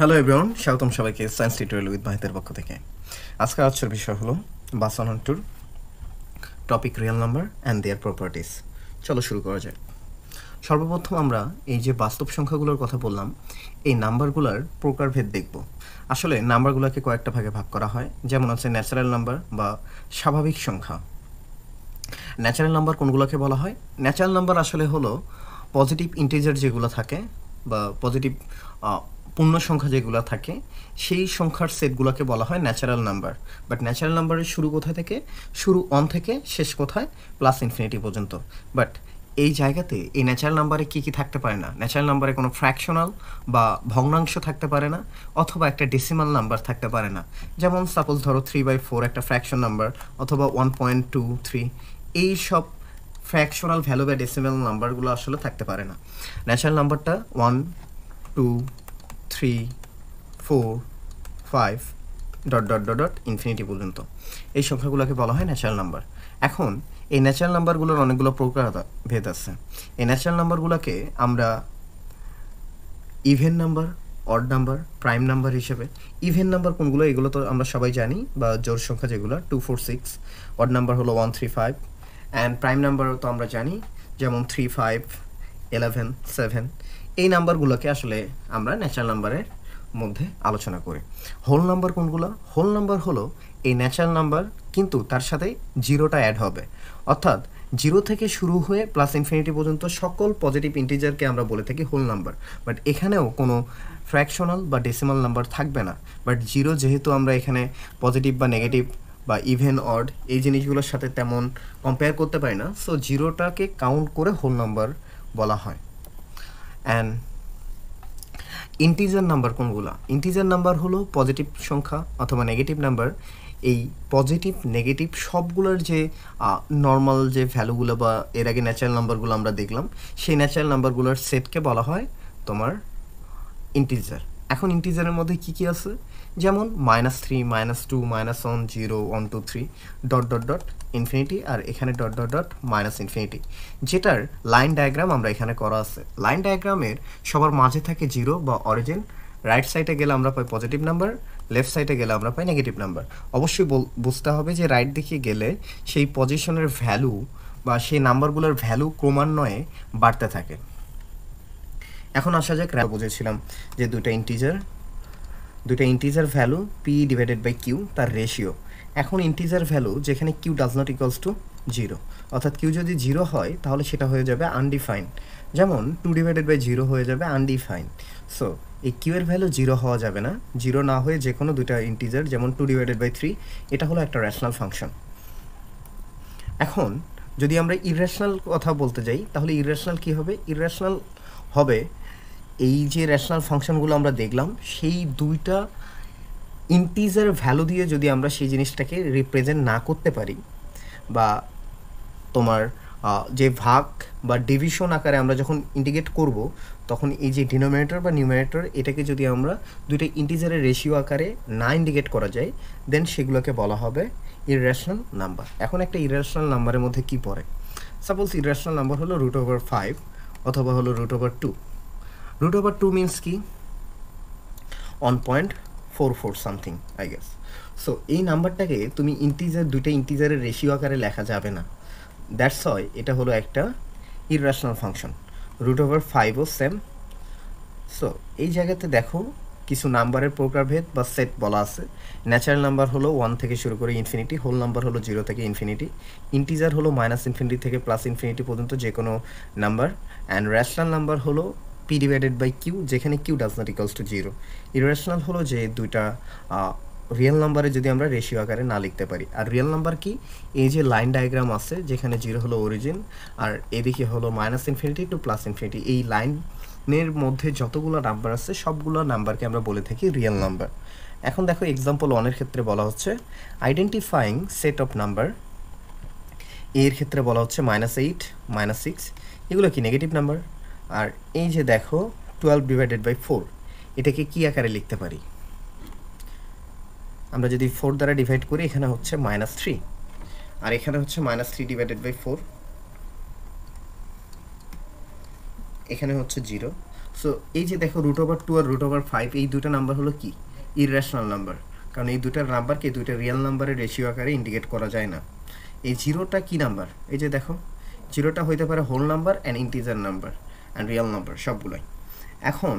hello everyone স্বাগতম সবাইকে science tutorial with মাহিতের পক্ষ থেকে আজকে আজকের বিষয় হলো বাসানন টুর topic real number and their properties চলো শুরু করা যাক সর্বপ্রথম আমরা এই যে বাস্তব সংখ্যাগুলোর কথা বললাম এই নাম্বারগুলোর প্রকারভেদ দেখব আসলে নাম্বারগুলোকে কয়েকটা ভাগে ভাগ করা হয় যেমন হচ্ছে ন্যাচারাল নাম্বার বা স্বাভাবিক সংখ্যা ন্যাচারাল নাম্বার কোনগুলোকে বলা হয় ন্যাচারাল নাম্বার আসলে হলো পজিটিভ ইন্টিজার যেগুলো থাকে বা পজিটিভ পূর্ণ সংখ্যা যেগুলো থাকে সেই সংখ্যার সেটগুলোকে বলা হয় ন্যাচারাল নাম্বার বাট ন্যাচারাল নাম্বারের শুরু কোথায় থেকে শুরু অন থেকে শেষ কোথায় প্লাস ইনফিনিটি পর্যন্ত বাট এই জায়গাতে এই ন্যাচারাল নাম্বারে কি কি থাকতে পারে না ন্যাচারাল নাম্বারে কোনো ফ্র্যাকশনাল বা ভগ্নাংশ থাকতে পারে না অথবা একটা ডেসিমাল নাম্বার থাকতে পারে না যেমন সাপোজ ধরো থ্রি বাই ফোর একটা ফ্র্যাকশন নাম্বার অথবা ওয়ান পয়েন্ট টু থ্রি এই সব ফ্র্যাকশনাল ভ্যালু বা ডেসিমাল নাম্বারগুলো আসলে থাকতে পারে না ন্যাচারাল নাম্বারটা one two three four five dot dot dot dot infinity পর্যন্ত এই সংখ্যাগুলোকে বলা হয় ন্যাচারাল নাম্বার এখন এই ন্যাচারাল নাম্বারগুলোর অনেকগুলো প্রকার ভেদ আছে এই ন্যাচারাল নাম্বারগুলোকে আমরা even number odd number prime number হিসেবে ইভেন নাম্বার কোনগুলো এগুলো তো আমরা সবাই জানি বা জোর সংখ্যা যেগুলো two four six odd number হলো one three five and prime number তো আমরা জানি যেমন থ্রি ফাইভ এলেভেন সেভেন এই নাম্বারগুলোকে আসলে আমরা ন্যাচারাল নাম্বারের মধ্যে আলোচনা করি হোল নাম্বার কোনগুলো হোল নাম্বার হলো এই ন্যাচারাল নাম্বার কিন্তু তার সাথে জিরোটা অ্যাড হবে অর্থাৎ জিরো থেকে শুরু হয়ে প্লাস ইনফিনিটি পর্যন্ত সকল পজিটিভ ইন্টিজারকে আমরা বলে থাকি হোল নাম্বার বাট এখানেও কোনো ফ্র্যাকশনাল বা ডেসিমাল নাম্বার থাকবে না বাট জিরো যেহেতু আমরা এখানে পজিটিভ বা নেগেটিভ বা ইভেন অড এই জিনিসগুলোর সাথে তেমন কম্পেয়ার করতে পারি না সো জিরোটাকে কাউন্ট করে হোল নাম্বার বলা হয় অ্যান্ড ইন্টিজার নাম্বার কোনগুলো ইন্টিজার নাম্বার হলো পজিটিভ সংখ্যা অথবা নেগেটিভ নাম্বার এই পজিটিভ নেগেটিভ সবগুলোর যে নর্মাল যে ভ্যালুগুলো বা এর আগে ন্যাচারাল নাম্বারগুলো আমরা দেখলাম সেই ন্যাচারাল নাম্বারগুলোর সেটকে বলা হয় তোমার ইন্টিজার এখন ইন্টিজারের মধ্যে কী কী আছে যেমন minus three minus two minus one zero one two three dot dot dot infinity আর এখানে dot dot dot minus infinity যেটার লাইন ডায়াগ্রাম আমরা এখানে করা আছে লাইন ডায়াগ্রামের সবার মাঝে থাকে জিরো বা অরিজিন রাইট সাইডে গেলে আমরা পাই পজিটিভ নাম্বার লেফট সাইডে গেলে আমরা পাই নেগেটিভ নাম্বার অবশ্যই বুঝতে হবে যে রাইট দিকে গেলে সেই পজিশনের ভ্যালু বা সেই নাম্বারগুলোর ভ্যালু ক্রমান্বয়ে বাড়তে থাকে এখন আসা যাক বুঝেছিলাম যে দুটা ইন্টিজার দুইটা integer value p divided by q তার রেশিও এখন ইন্টিজার ভ্যালু যেখানে q does not equals to zero অর্থাৎ কিউ যদি জিরো হয় তাহলে সেটা হয়ে যাবে আনডিফাইন্ড যেমন টু ডিভাইডেড বাই জিরো হয়ে যাবে আনডিফাইন্ড সো এই কিউয়ের ভ্যালু জিরো হওয়া যাবে না জিরো না হয়ে যে কোনো দুইটা ইন্টিজার যেমন টু ডিভাইডেড বাই থ্রি এটা হলো একটা র্যাশনাল ফাংশন এখন যদি আমরা ইরেশনাল কথা বলতে যাই তাহলে ইরেশনাল কী হবে ইরেশনাল হবে এই যে রেশনাল ফাংশনগুলো আমরা দেখলাম সেই দুইটা ইন্টিজার ভ্যালু দিয়ে যদি আমরা সেই জিনিসটাকে রিপ্রেজেন্ট না করতে পারি বা তোমার যে ভাগ বা ডিভিশন আকারে আমরা যখন ইন্টিগ্রেট করব তখন এই যে ডিনোমিনেটর বা নিউমিনেটর এটাকে যদি আমরা দুইটা ইন্টিজারের রেশিও আকারে না ইন্ডিকেট করা যায় দেন সেগুলোকে বলা হবে ইরেশনাল নাম্বার এখন একটা ইরেশনাল নাম্বারের মধ্যে কি পড়ে সাপোজ ইরেশনাল নাম্বার হলো রুট ওভার ফাইভ অথবা হলো root over two root over 2 means কি four something I guess so এই নাম্বারটাকে তুমি ইন্টিজার দুইটা ইন্টিজারের রেশিও আকারে লেখা যাবে না দ্যাটস হয় এটা হলো একটা ইরেশনাল ফাংশন রুট ওভার ফাইভও সেম সো এই জায়গাতে দেখো কিছু নাম্বারের প্রকারভেদ বা সেট বলা আছে ন্যাচারাল নাম্বার হলো ওয়ান থেকে শুরু করে ইনফিনিটি হোল নাম্বার হলো জিরো থেকে ইনফিনিটি ইন্টিজার হলো মাইনাস ইনফিনিটি থেকে প্লাস ইনফিনিটি পর্যন্ত যে কোনো নাম্বার অ্যান্ড র্যাশনাল নাম্বার হলো পি ডিভাইডেড বাই কিউ যেখানে q does not equals to zero irrational হলো যে দুইটা রিয়েল নাম্বারে যদি আমরা রেশিও আকারে না লিখতে পারি আর রিয়েল নাম্বার কি এই যে লাইন ডায়াগ্রাম আছে যেখানে জিরো হলো অরিজিন আর এদিকে হলো minus infinity to plus infinity এই লাইনের মধ্যে যতগুলো নাম্বার আছে সবগুলো নাম্বারকে আমরা বলে থাকি রিয়েল নাম্বার এখন দেখো এক্সাম্পল ওয়ানের ক্ষেত্রে বলা হচ্ছে আইডেন্টিফাইং সেট অফ নাম্বার এর ক্ষেত্রে বলা হচ্ছে মাইনাস এইট মাইনাস সিক্স এগুলো কি নেগেটিভ নাম্বার আর এই যে দেখো টুয়েলভ ডিভাইডেড বাই ফোর এটাকে কী আকারে লিখতে পারি আমরা যদি ফোর দ্বারা ডিভাইড করি এখানে হচ্ছে মাইনাস থ্রি আর এখানে হচ্ছে minus three divided by four এখানে হচ্ছে জিরো সো এই যে দেখো রুট ওভার টু আর রুট ওভার ফাইভ এই দুটো নাম্বার হলো কি ইরেশনাল নাম্বার কারণ এই দুটার নাম্বারকে দুইটা রিয়েল নাম্বারের রেশিও আকারে ইন্ডিকেট করা যায় না এই জিরোটা কি নাম্বার এই যে দেখো জিরোটা হইতে পারে whole number and integer number and real number সবগুলোই এখন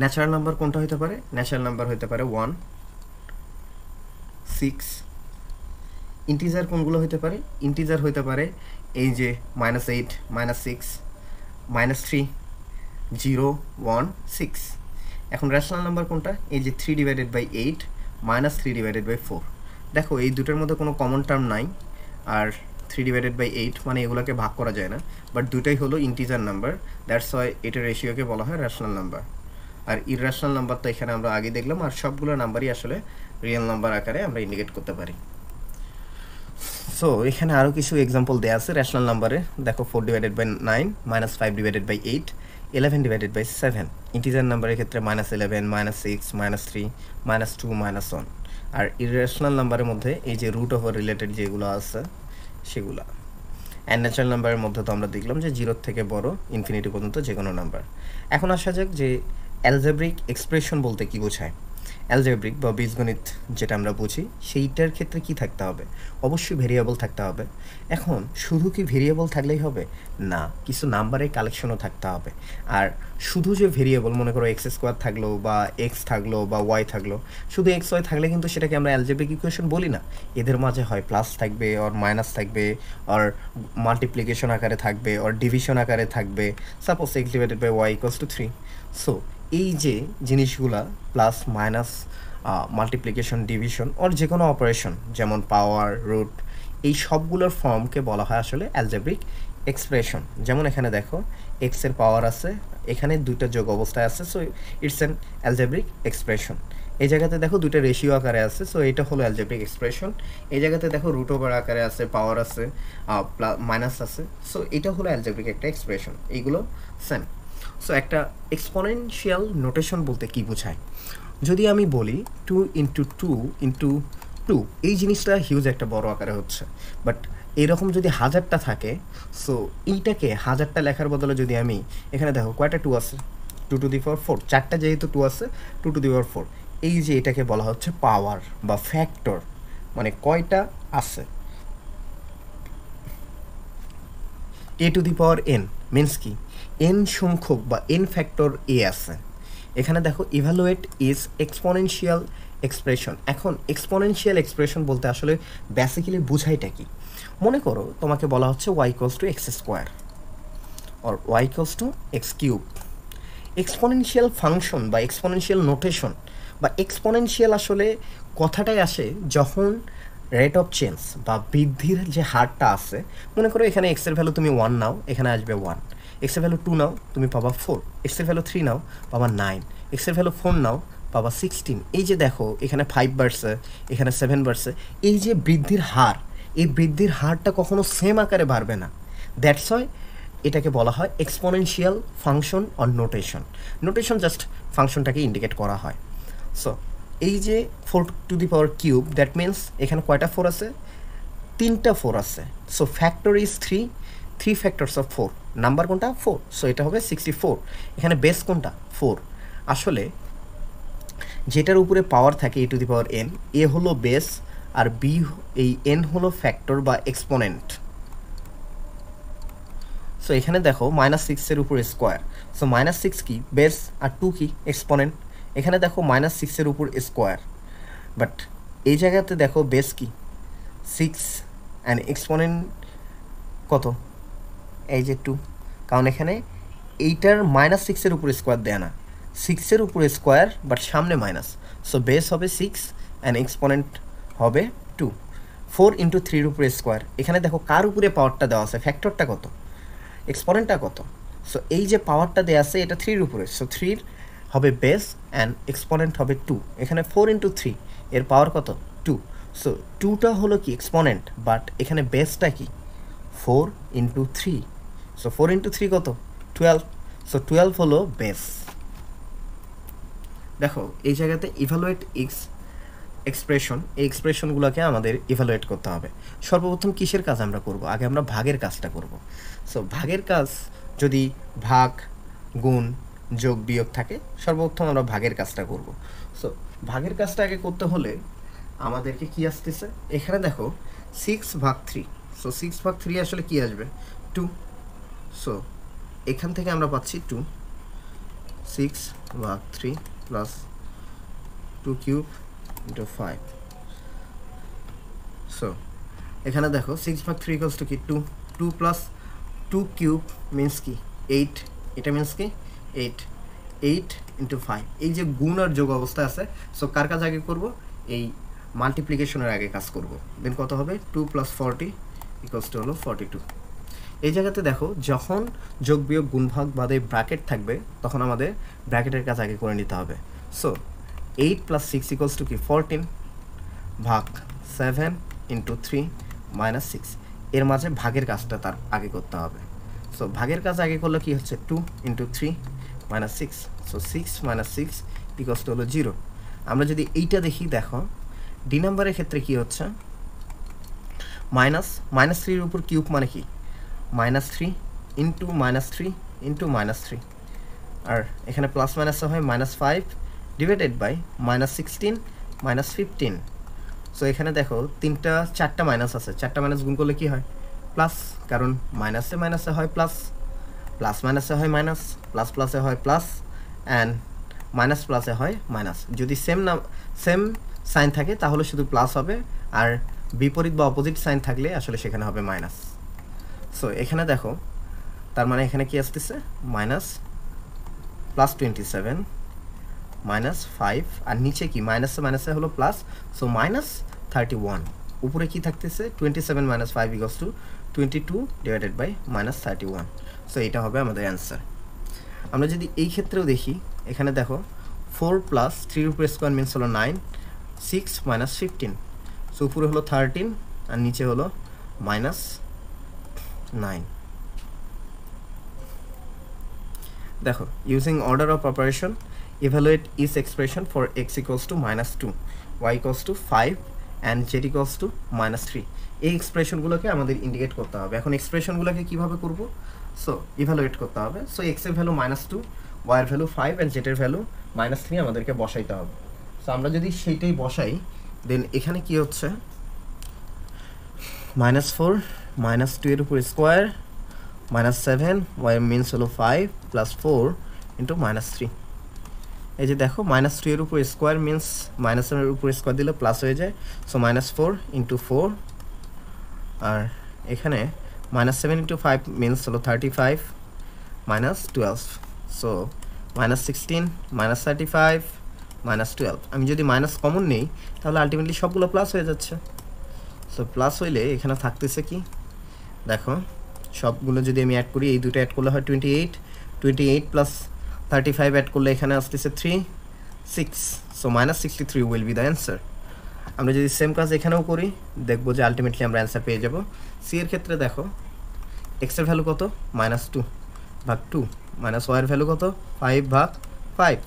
ন্যাচারাল নাম্বার কোনটা হতে পারে ন্যাচারাল নাম্বার হতে পারে ওয়ান সিক্স ইন্টিজার কোনগুলো হতে পারে ইন্টিজার হতে পারে এই যে minus eight minus six minus three zero one six এখন র্যাশনাল নাম্বার কোনটা এই যে three divided by eight minus three divided by four দেখো এই দুটোর মধ্যে কোনো কমন টার্ম নাই আর থ্রি ডিভাইডেড বাই এইট মানে এগুলোকে ভাগ করা যায় না বাট দুটাই হলো ইন্টিজার নাম্বার দ্যাটস হয় এটার রেশিওকে বলা হয় রেশনাল নাম্বার আর ইরেশনাল নাম্বার তো এখানে আমরা আগে দেখলাম আর সবগুলো নাম্বারই আসলে রিয়েল নাম্বার আকারে আমরা ইন্ডিকেট করতে পারি সো এখানে আরও কিছু এক্সাম্পল দেওয়া আছে রেশনাল নাম্বারে দেখো four divided by nine minus five divided by eight eleven divided by seven integer নাম্বারের ক্ষেত্রে minus eleven minus six minus three minus two minus one আর ইরেশনাল নাম্বারের মধ্যে এই যে রুট ওভার রিলেটেড যেগুলো আছে সেগুলা অ্যান্ড ন্যাচারাল নাম্বারের মধ্যে তো আমরা দেখলাম যে জিরোর থেকে বড় ইনফিনিটি পর্যন্ত যে কোনো নাম্বার এখন আসা যাক যে অ্যালজেব্রিক এক্সপ্রেশন বলতে কী বোঝায় অ্যালজেব্রিক বা বীজগণিত যেটা আমরা বুঝি সেইটার ক্ষেত্রে কি থাকতে হবে অবশ্যই ভেরিয়েবল থাকতে হবে এখন শুধু কি ভেরিয়েবল থাকলেই হবে না কিছু নাম্বারের কালেকশনও থাকতে হবে আর শুধু যে ভেরিয়েবল মনে করো এক্স স্কোয়ার থাকলো বা এক্স থাকলো বা ওয়াই থাকলো শুধু এক্স ওয়াই থাকলে কিন্তু সেটাকে আমরা অ্যালজেব্রিক ইকুয়েশন বলি না এদের মাঝে হয় প্লাস থাকবে অর মাইনাস থাকবে অর মাল্টিপ্লিকেশন আকারে থাকবে অর ডিভিশন আকারে থাকবে suppose x divided by y equals to three so এই যে জিনিসগুলা plus minus multiplication division or যে কোনো অপারেশন যেমন পাওয়ার রুট এই সবগুলোর ফর্মকে বলা হয় আসলে অ্যালজেব্রিক এক্সপ্রেশন যেমন এখানে দেখো এক্সের পাওয়ার আছে এখানে দুইটা যোগ অবস্থায় আছে so it's an algebraic expression এই জায়গাতে দেখো দুইটা রেশিও আকারে আছে সো এটা হলো অ্যালজেব্রিক এক্সপ্রেশন এই জায়গাতে দেখো রুট ওভার আকারে আছে পাওয়ার আছে মাইনাস আছে সো এটা হলো অ্যালজেব্রিক একটা এক্সপ্রেশন এইগুলো সেম সো একটা এক্সপনেন্সিয়াল নোটেশন বলতে কি বোঝায় যদি আমি বলি two into two into two এই জিনিসটা হিউজ একটা বড় আকারে হচ্ছে বাট এরকম যদি হাজারটা থাকে সো এইটাকে হাজারটা লেখার বদলে যদি আমি এখানে দেখো কয়টা টু আছে two two the power four চারটা যেহেতু টু আছে two two the power four এই যে এটাকে বলা হচ্ছে পাওয়ার বা ফ্যাক্টর মানে কয়টা আছে a two the power n means কি এন সংখ্যক বা এন ফ্যাক্টর এ আছে এখানে দেখো ইভ্যালুয়েট ইজ এক্সপোনেনশিয়াল এক্সপ্রেশন এখন এক্সপোনেনশিয়াল এক্সপ্রেশন বলতে আসলে বেসিক্যালি বুঝাইটা কি মনে করো তোমাকে বলা হচ্ছে y equals to x square or y equals to x cube exponential function বা এক্সপোনেনশিয়াল নোটেশন বা এক্সপোনেনশিয়াল আসলে কথাটাই আসে যখন রেট অফ চেঞ্জ বা বৃদ্ধির যে হারটা আছে মনে করো এখানে এক্সের ভ্যালু তুমি ওয়ান নাও এখানে আসবে ওয়ান এক্সের ভ্যালু টু নাও তুমি পাবা ফোর এক্সের ভ্যালু থ্রি নাও পাবা নাইন এক্সের ভ্যালু ফোর নাও পাবা সিক্সটিন এই যে দেখো এখানে ফাইভ বাড়ছে এখানে সেভেন বাড়ছে এই যে বৃদ্ধির হার এই বৃদ্ধির হারটা কখনো সেম আকারে বাড়বে না দ্যাটস হয় এটাকে বলা হয় exponential function or notation notation just ফাংশনটাকে ইন্ডিকেট করা হয় সো এই যে four two the power cube that means এখানে কয়টা ফোর আছে তিনটা ফোর আছে so factor is three three factors of four number কোনটা ফোর সো এটা হবে সিক্সটি ফোর এখানে বেস কোনটা ফোর আসলে যেটার উপরে পাওয়ার থাকে এ two the power n a হলো বেস আর বি এই এন হলো ফ্যাক্টর বা এক্সপোনেন্ট সো এখানে দেখো মাইনাস সিক্সের উপরে স্কোয়ার সো মাইনাস সিক্স কি বেস আর টু কি এক্সপোনেন্ট এখানে দেখো মাইনাস সিক্সের উপর স্কোয়ার বাট এই জায়গাতে দেখো বেস কি সিক্স অ্যান্ড এক্সপোনেন্ট কত এই যে টু কারণ এখানে এইটার মাইনাস সিক্সের উপরে স্কোয়ার দেয় না সিক্সের উপরে স্কোয়ার বাট সামনে মাইনাস সো বেস হবে সিক্স অ্যান্ড এক্সপোনেন্ট হবে টু ফোর ইন্টু থ্রির উপরে স্কোয়ার এখানে দেখো কার উপরে পাওয়ারটা দেওয়া আছে ফ্যাক্টরটা কত এক্সপোনেন্টটা কত সো এই যে পাওয়ারটা দেওয়া আছে এটা থ্রির উপরে সো থ্রির হবে বেস অ্যান্ড এক্সপোনেন্ট হবে টু এখানে ফোর ইন্টু থ্রি এর পাওয়ার কত টু সো টুটা হলো কি এক্সপোনেন্ট বাট এখানে বেসটা কি four into three so four into three কত টুয়েলভ সো টুয়েলভ হলো বেস দেখো এই জায়গাতে ইভালুয়েট এক্স এক্সপ্রেশন এই এক্সপ্রেশনগুলোকে আমাদের ইভালুয়েট করতে হবে সর্বপ্রথম কিসের কাজ আমরা করব আগে আমরা ভাগের কাজটা করব সো ভাগের কাজ যদি ভাগ গুণ যোগ বিয়োগ থাকে সর্বপ্রথম আমরা ভাগের কাজটা করব সো ভাগের কাজটা আগে করতে হলে আমাদেরকে কি আসতেছে এখানে দেখো সিক্স ভাগ থ্রি সো সিক্স ভাগ থ্রি আসলে কি আসবে টু সো এখান থেকে আমরা পাচ্ছি টু সিক্স ভাগ three plus two cube into five so এখানে দেখো সিক্স ভাগ থ্রি ইকলস টু কি two two plus two cube means কি এইট এটা মিনস কি এইট এইট ইন্টু ফাইভ এই যে গুণ আর যোগ অবস্থা আছে সো কার কাজ আগে করবো এই মাল্টিপ্লিকেশনের আগে কাজ করব দেন কত হবে two plus forty equals to হলো ফর্টি টু এই জায়গাতে দেখো যখন যোগ বিয়োগ গুণভাগ বাদে ব্র্যাকেট থাকবে তখন আমাদের ব্র্যাকেটের কাজ আগে করে নিতে হবে so eight plus six equals to কি ফোরটিন ভাগ seven into three minus six এর মাঝে ভাগের কাজটা তার আগে করতে হবে সো ভাগের কাজ আগে করলে কি হচ্ছে two into three minus six so six minus six equals to হলো জিরো আমরা যদি এইটা দেখি দেখো ডি নাম্বারের ক্ষেত্রে কি হচ্ছে মাইনাস মাইনাস থ্রির উপর কিউব মানে কি minus three into minus three into minus three আর এখানে প্লাস মাইনাসে হয় minus five divided by minus sixteen minus fifteen so এখানে দেখো তিনটা চারটা মাইনাস আছে চারটা মাইনাস গুণ করলে কি হয় প্লাস কারণ মাইনাসে মাইনাসে হয় প্লাস প্লাস মাইনাসে হয় মাইনাস প্লাস প্লাসে হয় প্লাস অ্যান্ড মাইনাস প্লাসে হয় মাইনাস যদি সেম না সেম সাইন থাকে তাহলে শুধু প্লাস হবে আর বিপরীত বা অপোজিট সাইন থাকলে আসলে সেখানে হবে মাইনাস সো এখানে দেখো তার মানে এখানে কি আসতেছে minus plus twenty seven minus five আর নিচে কি মাইনাসে মাইনাসে হলো plus so minus thirty one উপরে কি থাকতেছে twenty seven minus five equals to twenty two divided by minus thirty one so এটা হবে আমাদের অ্যান্সার আমরা যদি এই ক্ষেত্রেও দেখি এখানে দেখো ফোর প্লাস থ্রি রুপির স্কোয়ার মিনস হলো nine six minus fifteen so উপরে হলো থার্টিন আর নিচে হলো মাইনাস নাইন দেখো using order of operation evaluate this expression for x equals to minus two y equals to five and z equals to minus three এই এক্সপ্রেশনগুলোকে আমাদের indicate করতে হবে এখন এক্সপ্রেশনগুলোকে কীভাবে করব সো ইভ্যালুয়েট করতে হবে সো এক্সের ভ্যালু মাইনাস টু ওয়াইয়ের ভ্যালু ফাইভ অ্যান্ড জেটের ভ্যালু মাইনাস থ্রি আমাদেরকে বসাইতে হবে সো আমরা যদি সেইটাই বসাই দেন এখানে কি হচ্ছে মাইনাস ফোর মাইনাস টু উপর square minus seven y means হলো five plus four into minus three এই যে দেখো মাইনাস টু এর উপর স্কোয়ার মিনস মাইনাস সেভেনের উপর স্কোয়ার দিলে প্লাস হয়ে যায় so minus four into four আর এখানে minus seven into five means হলো thirty five minus twelve so minus sixteen minus thirty five minus twelve আমি যদি মাইনাস কমন নেই তাহলে আলটিমেটলি সবগুলো প্লাস হয়ে যাচ্ছে সো প্লাস হইলে এখানে থাকতেছে কি দেখো সবগুলো যদি আমি অ্যাড করি এই দুটো অ্যাড করলে হয় twenty eight twenty eight plus thirty five add করলে এখানে আসতেছে three six so minus sixty three will be the answer আমরা যদি সেম কাজ এখানেও করি দেখবো যে আলটিমেটলি আমরা অ্যান্সার পেয়ে যাব সি এর ক্ষেত্রে দেখো এক্সের ভ্যালু কত মাইনাস টু ভাগ টু মাইনাস ওয়াইয়ের ভ্যালু কত ফাইভ ভাগ ফাইভ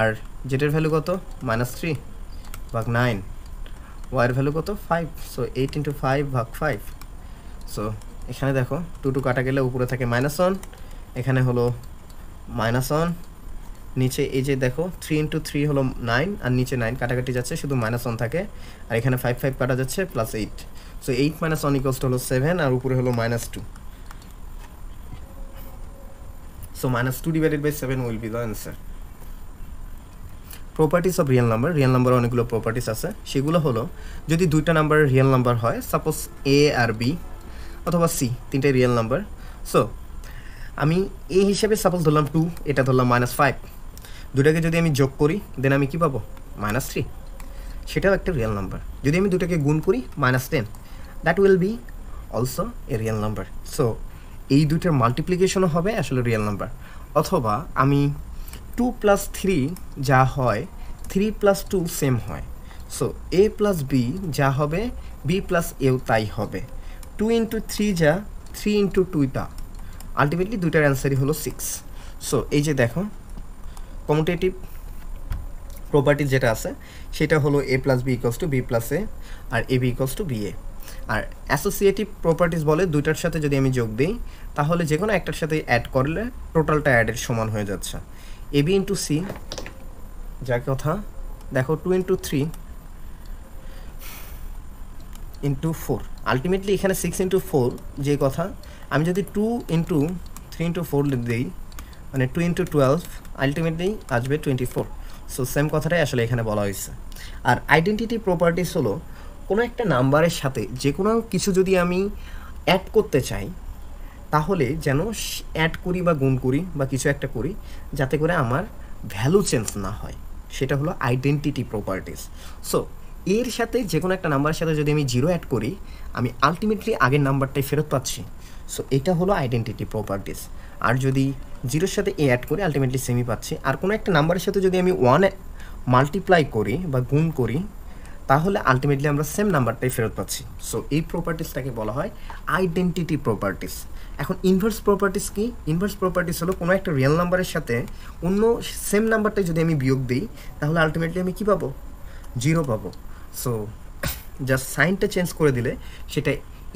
আর জেটের ভ্যালু কত মাইনাস থ্রি ভাগ নাইন ওয়াইয়ের ভ্যালু কত five so eight into five ভাগ ফাইভ সো এখানে দেখো টু টু কাটা গেলে উপরে থাকে মাইনাস ওয়ান এখানে হলো মাইনাস ওয়ান নিচে এই যে দেখো থ্রি ইন্টু থ্রি হলো নাইন আর নিচে নাইন কাটাকাটি যাচ্ছে শুধু মাইনাস ওয়ান থাকে আর এখানে ফাইভ ফাইভ কাটা যাচ্ছে plus eight so eight minus one equals হলো সেভেন আর উপরে হলো minus two so minus two divided by seven will be the answer properties of real number real number অনেকগুলো প্রপার্টিস আছে সেগুলো হলো যদি দুইটা নাম্বার রিয়েল নাম্বার হয় সাপোজ এ আর বি অথবা সি তিনটাই রিয়েল নাম্বার সো আমি এ হিসাবে সাপোজ ধরলাম টু এটা ধরলাম মাইনাস ফাইভ দুটাকে যদি আমি যোগ করি দেন আমি কী পাবো মাইনাস থ্রি সেটাও একটা রিয়েল নাম্বার যদি আমি দুটাকে গুণ করি minus ten that will be also a real number so এই দুটার মাল্টিপ্লিকেশনও হবে আসলে রিয়েল নাম্বার অথবা আমি টু প্লাস থ্রি যা হয় থ্রি প্লাস টু সেম হয় সো এ প্লাস বি যা হবে বি প্লাস এও তাই হবে টু ইন্টু থ্রি যা থ্রি ইন্টু টুই তা আলটিমেটলি দুইটার অ্যান্সারই হলো সিক্স সো এই যে দেখো কমোটেটিভ প্রপার্টি যেটা আছে সেটা হলো a plus b equals to b plus a আর a b equals to b a আর অ্যাসোসিয়েটিভ প্রপার্টিস বলে দুইটার সাথে যদি আমি যোগ দিই তাহলে যে কোনো একটার সাথে অ্যাড করলে টোটালটা অ্যাডের সমান হয়ে যাচ্ছে এ বি ইন্টু সি যা কথা দেখো two into three into four ultimately এখানে সিক্স ইন্টু ফোর যে কথা আমি যদি two into three into four দিই মানে টু ইন্টু টুয়েলভ আলটিমেটলি আসবে টোয়েন্টি ফোর সো সেম কথাটাই আসলে এখানে বলা হয়েছে আর আইডেন্টিটি প্রপার্টিস হলো কোনো একটা নাম্বারের সাথে যে কোনো কিছু যদি আমি অ্যাড করতে চাই তাহলে যেন অ্যাড করি বা গুণ করি বা কিছু একটা করি যাতে করে আমার ভ্যালু চেঞ্জ না হয় সেটা হলো আইডেন্টিটি প্রপার্টিস সো এর সাথে যে কোনো একটা নাম্বারের সাথে যদি আমি জিরো অ্যাড করি আমি আলটিমেটলি আগের নাম্বারটাই ফেরত পাচ্ছি সো এটা হলো আইডেন্টিটি প্রপার্টিস আর যদি জিরোর সাথে এ অ্যাড করি আলটিমেটলি সেমি পাচ্ছি আর কোনো একটা নাম্বারের সাথে যদি আমি ওয়ান মাল্টিপ্লাই করি বা গুণ করি তাহলে আলটিমেটলি আমরা সেম নাম্বারটাই ফেরত পাচ্ছি সো এই প্রপার্টিসটাকে বলা হয় আইডেন্টিটি প্রপার্টিস এখন ইনভার্স প্রপার্টিস কি ইনভার্স প্রপার্টিস হলো কোনো একটা রিয়েল নাম্বারের সাথে অন্য সেম নাম্বারটাই যদি আমি বিয়োগ দিই তাহলে আলটিমেটলি আমি কী পাবো জিরো পাবো সো জাস্ট সাইনটা চেঞ্জ করে দিলে সেটা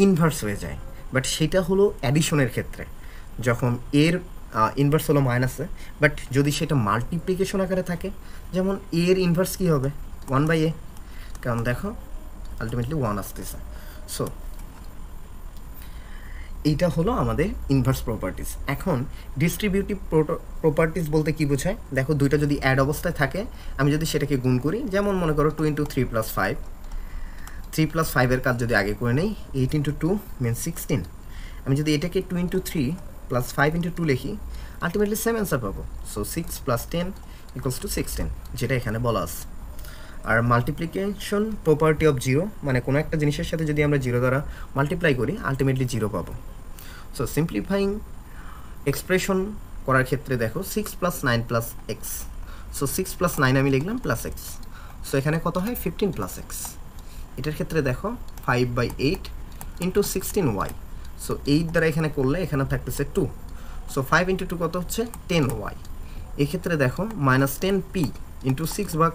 ইনভার্স হয়ে যায় বাট সেটা হলো অ্যাডিশনের ক্ষেত্রে যখন এর ইনভার্স হলো মাইনাসে বাট যদি সেটা মাল্টিপ্লিকেশন আকারে থাকে যেমন এর ইনভার্স কী হবে ওয়ান বাই এ কারণ দেখো আলটিমেটলি ওয়ান আসতেছে সো এইটা হলো আমাদের ইনভার্স প্রপার্টিস এখন ডিস্ট্রিবিউটিভ প্রপার্টিস বলতে কি বোঝায় দেখো দুইটা যদি অ্যাড অবস্থায় থাকে আমি যদি সেটাকে গুণ করি যেমন মনে করো two into three plus five three plus ফাইভের কাজ যদি আগে করে নেই eight into two mean sixteen আমি যদি এটাকে two into three plus five into two লিখি আলটিমেটলি সেম অ্যান্সার পাবো so six plus ten equals to sixteen যেটা এখানে বলা আছে আর মাল্টিপ্লিকেশন প্রপার্টি অফ জিরো মানে কোনো একটা জিনিসের সাথে যদি আমরা জিরো দ্বারা মাল্টিপ্লাই করি আলটিমেটলি জিরো পাবো সো সিম্পলিফাইং এক্সপ্রেশন করার ক্ষেত্রে দেখো six plus nine plus x so six plus nine আমি লিখলাম প্লাস এক্স সো এখানে কত হয় ফিফটিন প্লাস এক্স এটার ক্ষেত্রে দেখো five by eight into sixteen y so eight দ্বারা এখানে করলে এখানে থাকতেছে two so five into two কত হচ্ছে টেন ওয়াই এক্ষেত্রে দেখো minus ten p into six বা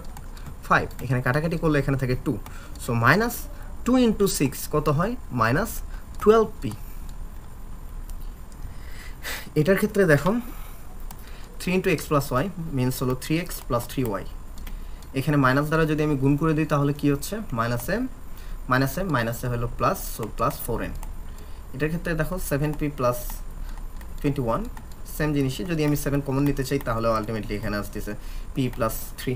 ফাইভ এখানে কাটাকাটি করলে এখানে থাকে two so minus two into six কত হয় মাইনাস টুয়েলভ পি এটার ক্ষেত্রে দেখো three into x plus y means হলো three x plus three y এখানে মাইনাস দ্বারা যদি আমি গুণ করে দিই তাহলে কি হচ্ছে minus m minus m minus a হলো plus so plus four n এটার ক্ষেত্রে দেখো seven p plus twenty one same জিনিসই যদি আমি সেভেন কমন নিতে চাই তাহলে আলটিমেটলি এখানে আসতেছে পি প্লাস থ্রি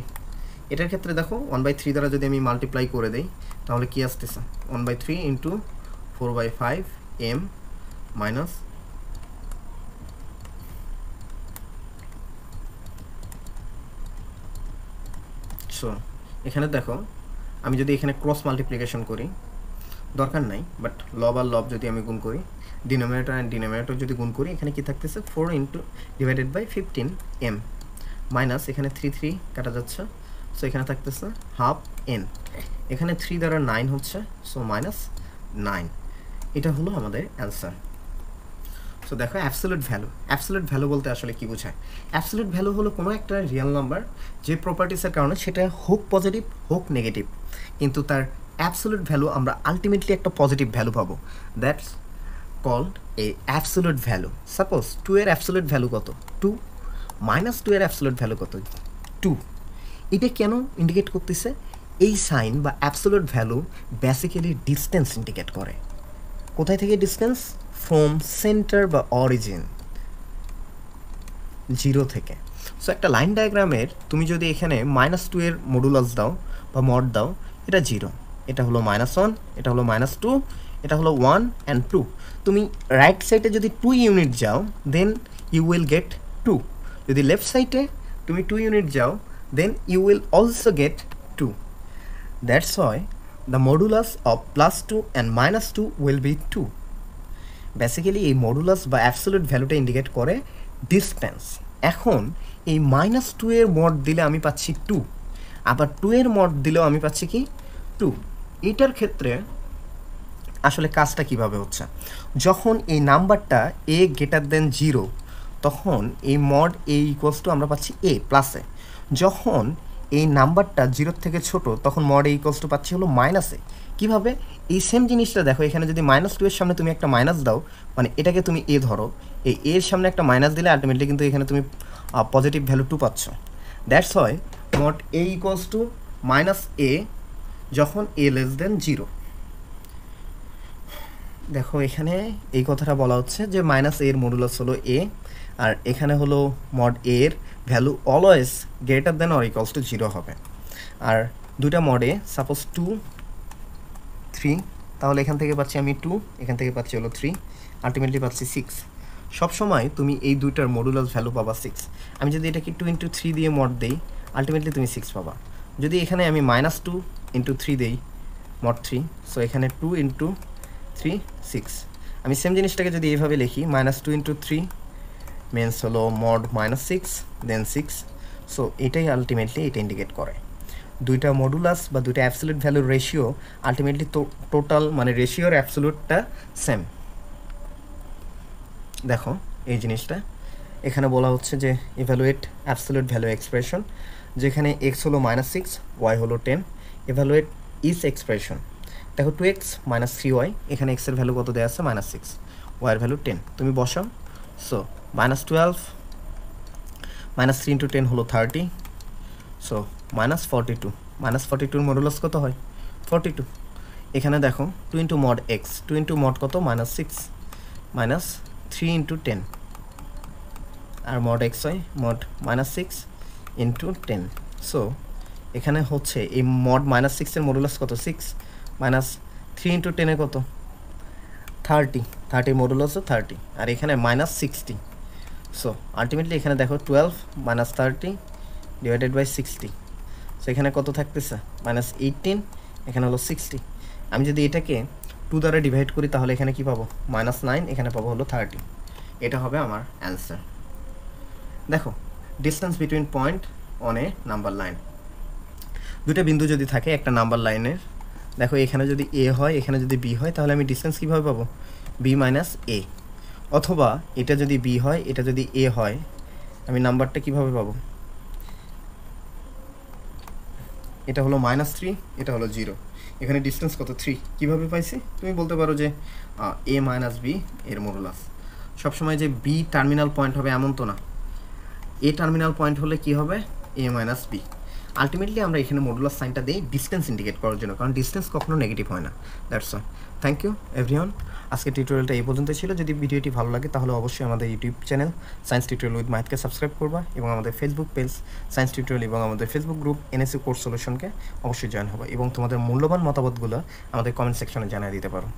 এটার ক্ষেত্রে দেখো ওয়ান বাই থ্রি দ্বারা যদি আমি মাল্টিপ্লাই করে দিই তাহলে কি আসতেছে one by three into four by five m minus বুঝছো এখানে দেখো আমি যদি এখানে ক্রস মাল্টিপ্লিকেশন করি দরকার নাই বাট লব আর লব যদি আমি গুণ করি ডিনোমিনেটর অ্যান্ড ডিনোমিনেটর যদি গুণ করি এখানে কি থাকতেছে four into divided by fifteen m minus এখানে থ্রি থ্রি কাটা যাচ্ছে সো এখানে থাকতেছে হাফ এন এখানে থ্রি দ্বারা নাইন হচ্ছে সো মাইনাস নাইন এটা হলো আমাদের অ্যান্সার সো দেখো অ্যাবসোলুট ভ্যালু অ্যাবসোলুট ভ্যালু বলতে আসলে কি বোঝায় অ্যাবসোলুট ভ্যালু হলো কোনো একটা রিয়েল নাম্বার যে প্রপার্টিসের কারণে সেটা হোক পজিটিভ হোক নেগেটিভ কিন্তু তার অ্যাবসোলুট ভ্যালু আমরা আলটিমেটলি একটা পজিটিভ ভ্যালু পাবো that's called a absolute value suppose two এর অ্যাবসোলুট ভ্যালু কত টু মাইনাস টু এর অ্যাবসোলুট ভ্যালু কত টু এটা কেন ইন্ডিকেট করতেছে এই সাইন বা absolute value basically distance indicate করে কোথায় থেকে ডিস্টেন্স ফ্রম সেন্টার বা অরিজিন জিরো থেকে সো একটা লাইন ডায়াগ্রামের তুমি যদি এখানে মাইনাস টু এর মডুলাস দাও বা মড দাও এটা জিরো এটা হলো মাইনাস ওয়ান এটা হলো মাইনাস টু এটা হলো ওয়ান অ্যান্ড টু তুমি রাইট সাইডে যদি টু ইউনিট যাও then you will get two যদি লেফট সাইডে তুমি টু ইউনিট যাও then you will also get two that's why the modulus of plus two and minus two will be two basically এই modulus বা absolute ভ্যালুটা indicate করে distance এখন এই মাইনাস টু এর মড দিলে আমি পাচ্ছি টু আবার টু এর মড দিলেও আমি পাচ্ছি কি টু এটার ক্ষেত্রে আসলে কাজটা কিভাবে হচ্ছে যখন এই নাম্বারটা এ গ্রেটার দেন জিরো তখন এই মড এ ইকোয়ালস টু আমরা পাচ্ছি এ প্লাসে যখন এই নাম্বারটা জিরোর থেকে ছোট তখন মড এ ইকোয়ালস টু পাচ্ছি হলো মাইনাসে কিভাবে এই সেম জিনিসটা দেখো এখানে যদি মাইনাস টু এর সামনে তুমি একটা মাইনাস দাও মানে এটাকে তুমি এ ধরো এই এর সামনে একটা মাইনাস দিলে আলটিমেটলি কিন্তু এখানে তুমি পজিটিভ ভ্যালু টু পাচ্ছ দ্যাটস হয় not a equals to minus a যখন এ লেস দেন জিরো দেখো এখানে এই কথাটা বলা হচ্ছে যে মাইনাস এর মডুলাস হলো এ আর এখানে হলো মড এর value always greater than or equals to zero হবে আর দুটা মডে সাপোজ টু থ্রি তাহলে এখান থেকে পাচ্ছি আমি টু এখান থেকে পাচ্ছি হলো থ্রি আলটিমেটলি পাচ্ছি সিক্স সবসময় তুমি এই দুইটার মডুলাস ভ্যালু পাবা সিক্স আমি যদি এটাকে টু ইনটু থ্রি দিয়ে মড দেই আলটিমেটলি তুমি সিক্স পাবা যদি এখানে আমি মাইনাস টু ইন্টু থ্রি দেই মড থ্রি সো এখানে টু ইন্টু থ্রি সিক্স আমি সেম জিনিসটাকে যদি এইভাবে লিখি minus two into three means হলো mod minus six then six so এটাই আলটিমেটলি এটা ইন্ডিকেট করে দুইটা মডুলাস বা দুইটা অ্যাবসোলিউট ভ্যালুর রেশিও আলটিমেটলি টোটাল মানে রেশিওর অ্যাবসোলিউটটা সেম দেখো এই জিনিসটা এখানে বলা হচ্ছে যে ইভ্যালুয়েট অ্যাবসোলিউট ভ্যালু এক্সপ্রেশন যেখানে এক্স হলো মাইনাস সিক্স ওয়াই হলো টেন ইভ্যালুয়েট ইস এক্সপ্রেশন দেখো two x minus three y এখানে এক্সের ভ্যালু কত দেওয়া আছে মাইনাস সিক্স ওয়াইয়ের ভ্যালু টেন তুমি বসাও so minus twelve minus three into ten হলো thirty so minus forty two minus forty টুর মডুলাস কত হয় ফর্টি টু এখানে দেখো two into mod x two into mod কত minus six minus three into ten আর মড এক্স হয় mod minus six into ten so এখানে হচ্ছে এই মড মাইনাস সিক্সের মডুলাস কত সিক্স মাইনাস থ্রি ইন্টু টেনে কত থার্টি থার্টি মডুলাসও থার্টি আর এখানে মাইনাস সিক্সটি সো আলটিমেটলি এখানে দেখো twelve minus thirty divided by sixty so এখানে কত থাকতেছে মাইনাস এইটিন এখানে হলো সিক্সটি আমি যদি এটাকে টু দ্বারা ডিভাইড করি তাহলে এখানে কি পাবো মাইনাস নাইন এখানে পাবো হলো থার্টি এটা হবে আমার অ্যান্সার দেখো distance between point on a number line দুটা বিন্দু যদি থাকে একটা নাম্বার লাইনের দেখো এখানে যদি এ হয় এখানে যদি বি হয় তাহলে আমি ডিস্টেন্স কীভাবে পাবো বি মাইনাস এ অথবা এটা যদি বি হয় এটা যদি এ হয় আমি নাম্বারটা কিভাবে পাবো এটা হলো মাইনাস থ্রি এটা হলো জিরো এখানে ডিস্টেন্স কত থ্রি কীভাবে পাইছি তুমি বলতে পারো যে এ মাইনাস বি এর মোরুলাস সবসময় যে বি টার্মিনাল পয়েন্ট হবে এমন তো না এ টার্মিনাল পয়েন্ট হলে কি হবে এ মাইনাস বি আলটিমেটলি আমরা এখানে মডুলার সাইনটা দিই ডিস্টেন্স ইন্ডিকেট করার জন্য কারণ ডিস্টেন্স কখনো নেগেটিভ হয় না that's all thank you everyone আজকে টিউটোরিয়ালটা এই পর্যন্ত ছিল যদি ভিডিওটি ভালো লাগে তাহলে অবশ্যই আমাদের YouTube channel science tutorial with মাইথকে সাবস্ক্রাইব করবা এবং আমাদের ফেসবুক পেজ সায়েন্স টিউটোরিয়াল এবং আমাদের ফেসবুক গ্রুপ এনএসি কোর্স সলিউশনকে অবশ্যই জয়েন হবে এবং তোমাদের মূল্যবান মতামতগুলো আমাদের কমেন্ট সেকশনে জানিয়ে দিতে পারো